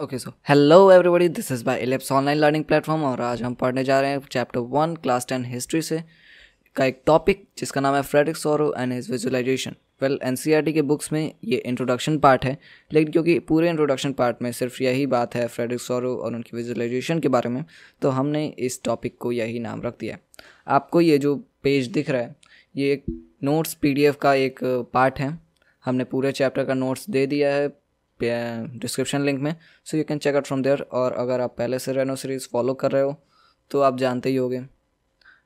Okay so hello everybody this is by एलेप्स online learning platform और आज हम पढ़ने जा रहे हैं chapter one class ten history से का एक टॉपिक जिसका नाम है Frederic Sorrieu and his visualisation well N के बुक्स में ये इंट्रोडक्शन पार्ट है लेकिन क्योंकि पूरे इंट्रोडक्शन पार्ट में सिर्फ यही बात है फ्रेडरिक सोरो और उनकी विजुअलाइजेशन के बारे में तो हमने इस टॉपिक को यही नाम रख दिया आपको ये जो पेज दिख रहा है ये एक नोट्स पी का एक पार्ट है हमने पूरे चैप्टर का नोट्स दे दिया है डिस्क्रिप्शन लिंक में so you can check out from there और अगर आप पहले से रेनो सीरीज़ फॉलो कर रहे हो तो आप जानते ही होगे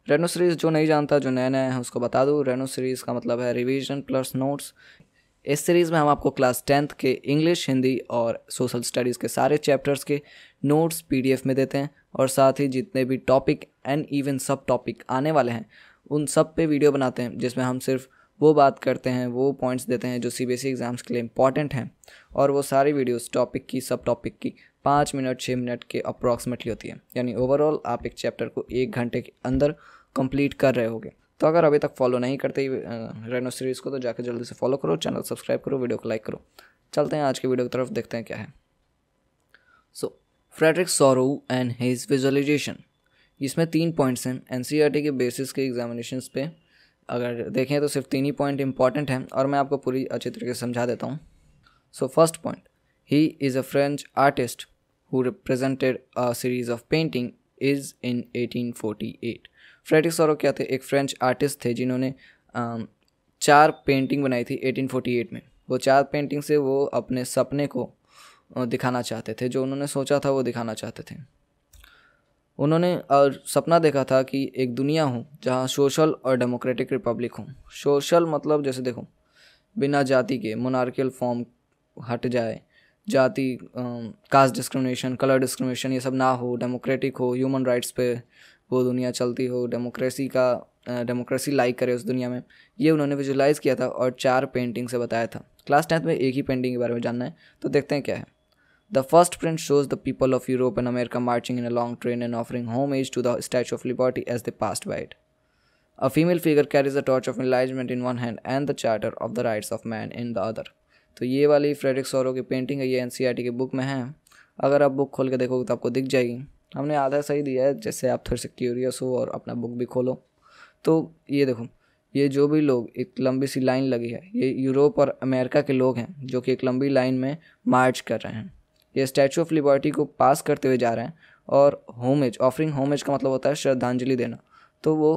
रेनो सीरीज़ जो नहीं जानता जो नया नया है उसको बता दूँ रेनो सीरीज़ का मतलब है रिविजन प्लस नोट्स इस सीरीज़ में हम आपको क्लास टेंथ के इंग्लिश हिंदी और सोशल स्टडीज़ के सारे चैप्टर्स के नोट्स पी में देते हैं और साथ ही जितने भी topic and even subtopic आने वाले हैं उन सब पे वीडियो बनाते हैं जिसमें हम सिर्फ वो बात करते हैं वो पॉइंट्स देते हैं जो C B S E exams के लिए इंपॉर्टेंट हैं और वो सारी वीडियोस टॉपिक की सब टॉपिक की पाँच मिनट छः मिनट के अप्रॉक्सीमेटली होती है यानी ओवरऑल आप एक चैप्टर को एक घंटे के अंदर कंप्लीट कर रहे होगे तो अगर अभी तक फॉलो नहीं करते रेनो सीरीज़ को तो जाकर जल्दी से फॉलो करो चैनल सब्सक्राइब करो वीडियो को लाइक करो चलते हैं आज के वीडियो की तरफ देखते हैं क्या है so Frederic Sorrieu and his visualisation इसमें तीन पॉइंट्स हैं एन e के बेसिस के एग्जामिनेशन पे अगर देखें तो सिर्फ तीन ही पॉइंट इंपॉर्टेंट हैं और मैं आपको पूरी अच्छे तरीके से समझा देता हूँ सो फर्स्ट पॉइंट ही is a French artist who represented a series of painting is in 1848 Frederic Sorrieu क्या थे एक फ्रेंच आर्टिस्ट थे जिन्होंने um, चार पेंटिंग बनाई थी 1848 में वो चार पेंटिंग से वो अपने सपने को दिखाना चाहते थे जो उन्होंने सोचा था वो दिखाना चाहते थे उन्होंने और सपना देखा था कि एक दुनिया हो जहाँ सोशल और डेमोक्रेटिक रिपब्लिक हो सोशल मतलब जैसे देखो बिना जाति के मोनार्कियल फॉर्म हट जाए जाति कास्ट डिस्क्रिमिनेशन कलर डिस्क्रिमिनेशन ये सब ना हो डेमोक्रेटिक हो ह्यूमन राइट्स पे वो दुनिया चलती हो डेमोक्रेसी का डेमोक्रेसी लाइक करे उस दुनिया में ये उन्होंने विजुलाइज़ किया था और चार पेंटिंग से बताया था क्लास टेंथ में एक ही पेंटिंग के बारे में जानना है तो देखते हैं क्या है The first print shows the people of Europe and America marching in a long train and offering homage to the Statue of Liberty as they passed by it. A female figure carries a torch of enlightenment in one hand and the Charter of the Rights of Man in the other. तो ये वाली Frederick सोरो की painting है ये NCERT के book में है अगर आप बुक खोल के देखोगे तो आपको दिख जाएगी हमने आधा सही दिया है जैसे आप थोड़े से क्यूरियस हो और अपना बुक भी खोलो तो ये देखो ये जो भी लोग एक लंबी सी लाइन लगी है ये यूरोप और अमेरिका के लोग हैं जो कि एक लंबी लाइन में मार्च कर रहे हैं ये स्टैचू ऑफ लिबर्टी को पास करते हुए जा रहे हैं और होमेज ऑफरिंग होमेज का मतलब होता है श्रद्धांजलि देना तो वो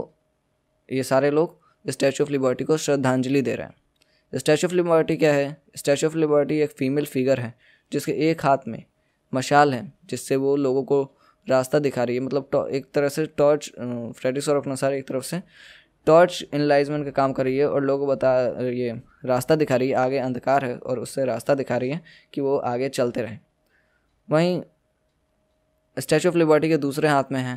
ये सारे लोग स्टैचू ऑफ लिबर्टी को श्रद्धांजलि दे रहे हैं स्टैचू ऑफ लिबर्टी क्या है स्टैचू ऑफ लिबर्टी एक फीमेल फिगर है जिसके एक हाथ में मशाल है जिससे वो लोगों को रास्ता दिखा रही है मतलब एक तरह से टॉर्च फ्रेडिस और अनुसार एक तरफ से टॉर्च इनलाइजमेंट का काम कर रही है और लोगों को बता ये रास्ता दिखा रही है आगे अंधकार है और उससे रास्ता दिखा रही है कि वो आगे चलते रहें वहीं स्टैचू ऑफ लिबर्टी के दूसरे हाथ में है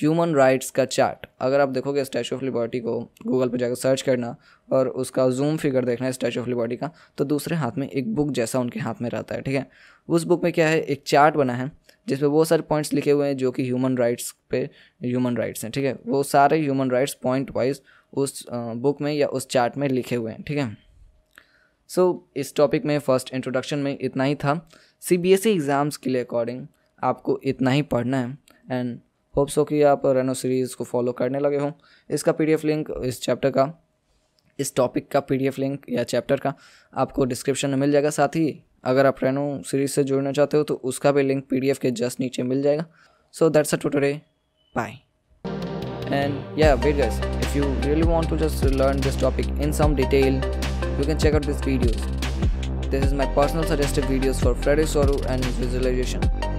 ह्यूमन राइट्स का चार्ट अगर आप देखोगे स्टैचू ऑफ लिबर्टी को गूगल पर जाकर सर्च करना और उसका जूम फिगर देखना है स्टैचू ऑफ लिबर्टी का तो दूसरे हाथ में एक बुक जैसा उनके हाथ में रहता है ठीक है उस बुक में क्या है एक चार्ट बना है जिसमें वो सारे पॉइंट्स लिखे हुए हैं जो कि ह्यूमन राइट्स पे ह्यूमन राइट्स हैं ठीक है वो सारे ह्यूमन राइट्स पॉइंट वाइज उस बुक में या उस चार्ट में लिखे हुए हैं ठीक है सो so, इस टॉपिक में फर्स्ट इंट्रोडक्शन में इतना ही था C B S E exams के लिए अकॉर्डिंग आपको इतना ही पढ़ना है एंड होप्स हो कि आप रेनो सीरीज़ को फॉलो करने लगे हों इसका पी डी एफ लिंक इस चैप्टर का इस टॉपिक का पी डी एफ लिंक या चैप्टर का आपको डिस्क्रिप्शन में मिल जाएगा साथ ही अगर आप रेनो सीरीज़ से जुड़ना चाहते हो तो उसका भी लिंक पी डी एफ के जस्ट नीचे मिल जाएगा so that's a to today bye and या wait guys if you really want to just learn this topic in some detail You can check out these videos. This is my personal suggested videos for Freddy Soru and his visualization.